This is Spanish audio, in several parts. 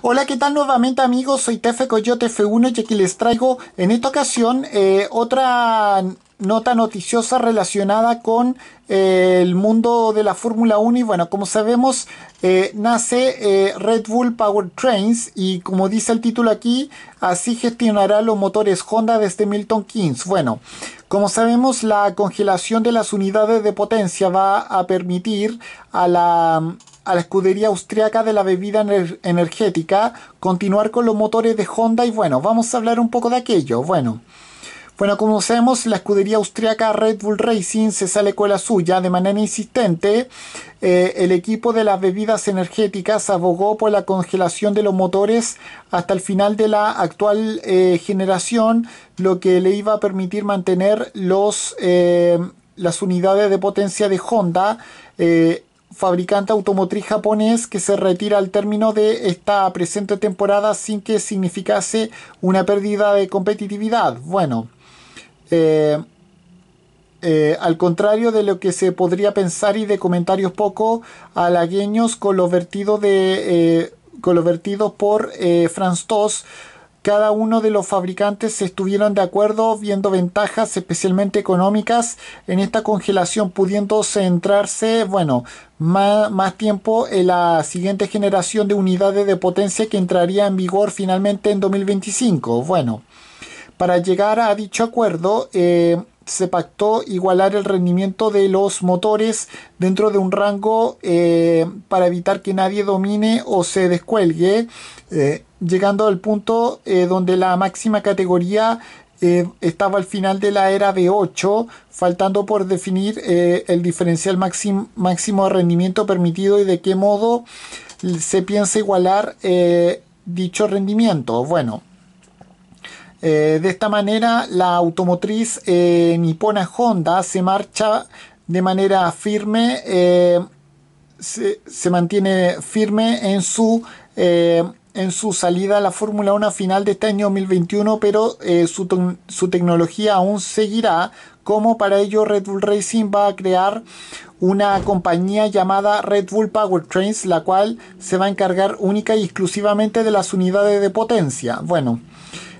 Hola, ¿qué tal nuevamente amigos? Soy Tefe Coyote F1 y aquí les traigo en esta ocasión eh, otra nota noticiosa relacionada con eh, el mundo de la Fórmula 1 y bueno, como sabemos eh, nace Red Bull Power Trains y como dice el título aquí, así gestionará los motores Honda desde Milton Keynes. Bueno, como sabemos la congelación de las unidades de potencia va a permitir a la a la escudería austriaca de la bebida energética, continuar con los motores de Honda y bueno, vamos a hablar un poco de aquello. Bueno, bueno, como sabemos, la escudería austriaca Red Bull Racing se sale con la suya de manera insistente. Eh, el equipo de las bebidas energéticas abogó por la congelación de los motores hasta el final de la actual eh, generación, lo que le iba a permitir mantener los, eh, las unidades de potencia de Honda fabricante automotriz japonés que se retira al término de esta presente temporada sin que significase una pérdida de competitividad. Bueno, eh, eh, al contrario de lo que se podría pensar y de comentarios poco halagueños con los vertidos de... Eh, con los vertidos por Franz Toss cada uno de los fabricantes estuvieron de acuerdo viendo ventajas especialmente económicas en esta congelación pudiendo centrarse bueno más, más, tiempo en la siguiente generación de unidades de potencia que entraría en vigor finalmente en 2025 bueno para llegar a dicho acuerdo eh, se pactó igualar el rendimiento de los motores dentro de un rango eh, para evitar que nadie domine o se descuelgue. Eh, llegando al punto eh, donde la máxima categoría eh, estaba al final de la era B8, faltando por definir eh, el diferencial máximo, de rendimiento permitido y de qué modo se piensa igualar dicho rendimiento. Bueno, de esta manera, la automotriz eh, nipona Honda se marcha de manera firme, se, mantiene firme en su en su salida a la Fórmula 1 final de este año 2021, pero eh, su, tecnología aún seguirá, como para ello Red Bull Racing va a crear una compañía llamada Red Bull Powertrains, la cual se va a encargar única y exclusivamente de las unidades de potencia. Bueno,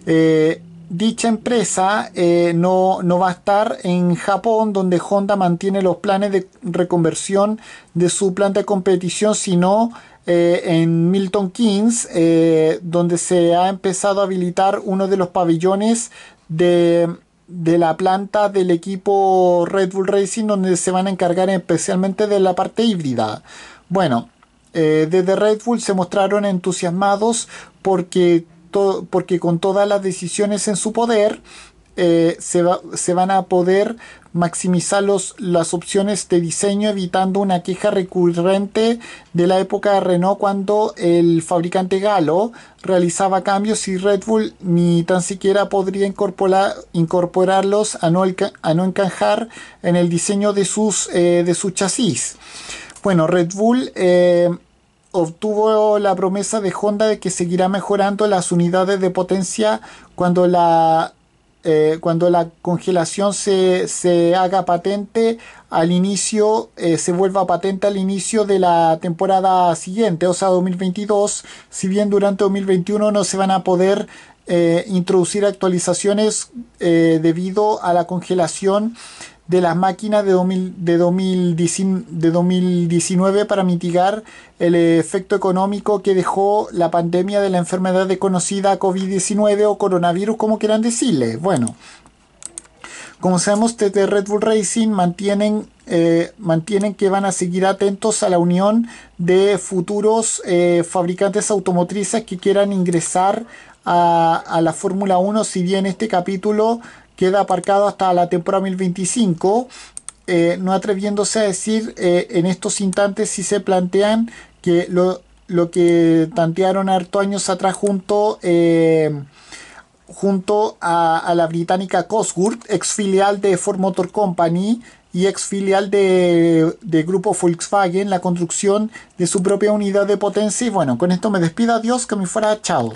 eh, dicha empresa eh, no, no, va a estar en Japón, donde Honda mantiene los planes de reconversión de su planta de competición, sino eh, en Milton Keynes, eh, donde se ha empezado a habilitar uno de los pabellones de, la planta del equipo Red Bull Racing, donde se van a encargar especialmente de la parte híbrida. Bueno, eh, desde Red Bull se mostraron entusiasmados porque, porque con todas las decisiones en su poder, eh, se, van a poder maximizar los, las opciones de diseño evitando una queja recurrente de la época de Renault cuando el fabricante Galo realizaba cambios y Red Bull ni tan siquiera podría incorporar, incorporarlos a no, a no encajar en el diseño de sus, eh, de su chasis. Bueno, Red Bull... Eh, obtuvo la promesa de Honda de que seguirá mejorando las unidades de potencia cuando la eh, cuando la congelación se, se, haga patente al inicio, eh, se vuelva patente al inicio de la temporada siguiente, o sea, 2022, si bien durante 2021 no se van a poder eh, introducir actualizaciones debido a la congelación de las máquinas de, de, 2019, para mitigar el efecto económico que dejó la pandemia de la enfermedad desconocida COVID-19 o coronavirus, como quieran decirle. Bueno, como sabemos, desde Red Bull Racing mantienen, eh, mantienen que van a seguir atentos a la unión de futuros eh, fabricantes automotrices que quieran ingresar a, a la Fórmula 1, si bien este capítulo queda aparcado hasta la temporada 2025, eh, no atreviéndose a decir eh, en estos instantes si se plantean que lo, que tantearon harto años atrás junto, eh, junto a, la británica Cosworth, ex filial de Ford Motor Company y ex filial de, de grupo Volkswagen, la construcción de su propia unidad de potencia. Y bueno, con esto me despido, adiós, que me fuera, chao.